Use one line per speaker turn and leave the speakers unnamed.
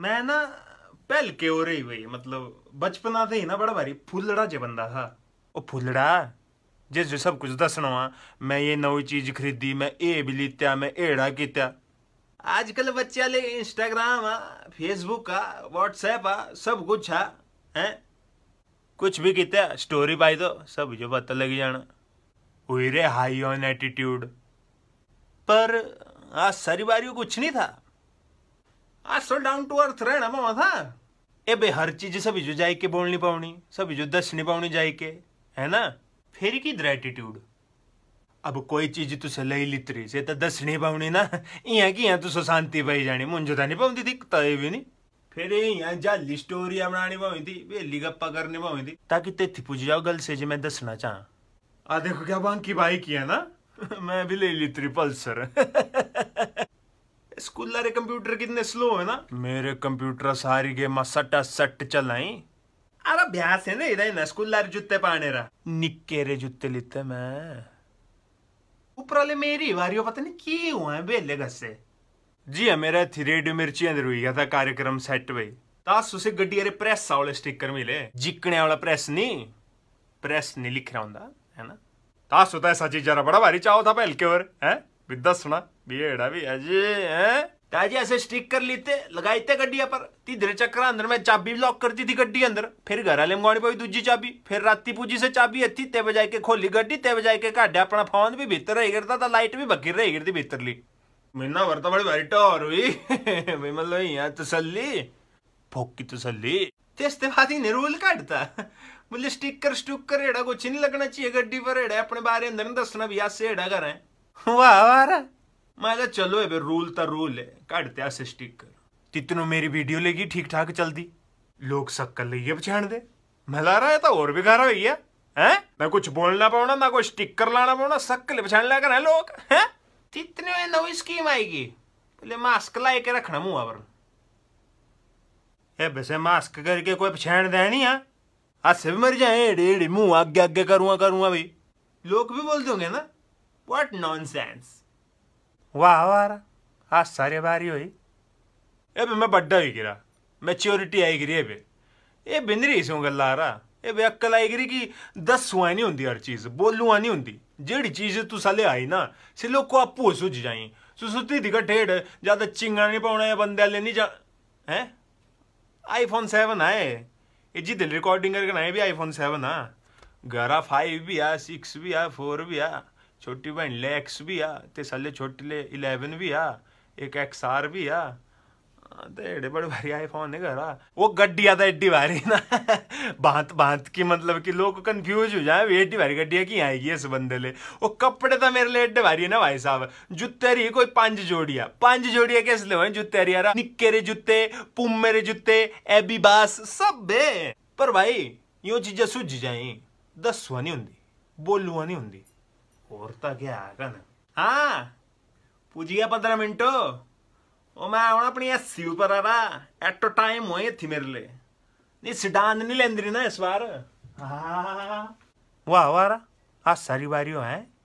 मैं ना पहल के हो रही भाई मतलब बचपना से ही ना बड़ा भारी फुलड़ा जे बंदा था ओ फूलड़ा जे जो सब कुछ दसना मैं ये नई चीज खरीदी मैं ये भी लीत्या मैं एड़ा कित्या आजकल बच्चे ले इंस्टाग्राम आ फेसबुक आ व्हाट्सएप आ सब कुछ आ है कुछ भी कित्या स्टोरी पाई तो सब जो पता लग जाना हुई रे हाई ऑन एटीट्यूड पर आज सारी बारी कुछ नहीं था सो डाउन टू अर्थ रहना मामा था ए भाई हर चीज सब जो जाए के बोलनी पावनी सब जो दस दसनी पावनी जाए के है ना फिर की ग्रेटिट्यूड अब कोई चीज तू से ले ली लितरी से तो दस दसनी पावनी ना इया की तू सो शांति पाई जानी मुंजो था नहीं पाती थी तय भी नहीं फिर जा ली स्टोरी बनानी पावी थी बेली गप्पा करनी पावी थी ताकि तेथी पूछ जाओ गल से जी मैं दसना चाह आ देखो क्या बांकी भाई किया ना मैं भी ले ली थ्री पल्सर स्कूल वाले कंप्यूटर कितने स्लो है ना मेरे कंप्यूटर सारी गेम सट सट चलाई अरे अभ्यास है ना इधर ना स्कूल वाले जूते पाने रहा निक्के रे जूते लेते मैं ऊपर वाले मेरी वारियो पता नहीं की हुआ है बेले घर से जी हाँ मेरा थ्रेड मिर्ची अंदर हुई था कार्यक्रम सेट भाई तास उसे गड्डी अरे प्रेस वाले स्टिकर मिले जिकने वाला प्रेस नहीं प्रेस नहीं लिख रहा हूँ है ना तास होता है सची जरा बड़ा भारी चाहो था पहल के और है बिद्दा सुना भी एड़ा भी अजी है ताजी ऐसे स्टिक कर लेते थे गड्डिया पर तीधरे चक्कर अंदर में चाबी लॉक करती थी गड्डी अंदर फिर घर आले मंगवानी पाई दूजी चाबी फिर राती पूजी से चाबी अच्छी ते बजाय के खोली गड्डी ते बजाय के काटे अपना फोन भी भीतर रह करता था लाइट भी बकीर रही करती भीतर ली महीना वर्ता बड़ी भारी टॉर हुई मतलब यहाँ तसली भोग की तसली तेस्ते बाद ही रूल काटता बोले स्टिकर स्टुकर एड़ा कुछ नहीं लगना चाहिए गड्डी पर एड़ा अपने बारे अंदर दसना भी आज एड़ा करें वाह माझा चलो है रूल तो रूल है काटते आ स्टिक कर तितनों मेरी वीडियो लेगी ठीक ठाक चलती लोग सक्कर लइए पछाण दे मला रहा है तो और भी हो गया है ना कुछ बोलना पाना ना कोई स्टिकर लाना पाना शक्ल पछाण लगा ना लोग है तीतने में नवी स्कीम आएगी पहले मास्क ला के रखना मुँह पर ये वैसे मास्क करके कोई पछाण दे नहीं हाँ हाथ से भी मर जाए एड़ी एड़ी मुँह आगे आगे करूँगा करूँगा भाई लोग भी बोलते होंगे ना वॉट नॉन सेंस वाह वाह आज सारे बारी हुई ए मैं बड्डा हुई गिरा मैच्योरिटी आई गिरी बे ए बिंदरी सो गल्ला आ रहा ए अक्कल आई गिरी कि दस सुआ नहीं होती हर चीज बोलूआ नहीं होती जेड़ी चीज तू साले आई ना से लोग को आपू सुझ जाई सो सुती दिखा ठेठ ज्यादा चिंगा नहीं पाना या बंदे ले नहीं जा है आईफोन सेवन आए ये जी दिल रिकॉर्डिंग करके ना भी आईफोन सेवन आ गरा फाइव भी आ सिक्स भी आ फोर भी आ छोटी भैन ले एक्स भी आ ਤੇ ਸਾਲੇ ਛੋਟੀ ਲੈ 11 ਵੀ ਆ ਇੱਕ ਐਕਸ ਆਰ ਵੀ ਆ एडे बड़े भारी आईफोन नहीं करा वो गड्डिया तो एड्डी भारी ना बांत बांत की मतलब कि लोग कंफ्यूज हो जाए एड्डी भारी गड्डिया की आएगी इस बंदे ले वो कपड़े तो मेरे लिए एड्डे भारी है ना भाई साहब जुते रही कोई पांच जोड़िया पांच जोड़िया किस ले जुते रही यार निक्के रे जुते पुमे रे जुते एबी बास सब बे पर भाई यो चीजा सुझ जाए दसवा नहीं होंगी बोलवा नहीं होंगी औरता क्या आगा ना हाँ पूछिए पंद्रह मिनटो ओ मैं आना अपनी यह सीव पर आ रहा एट तो टाइम हो थी मेरे लिए नहीं सिडान नहीं लेंद्री ना इस बार हाँ वाह वाह आ सारी बारी है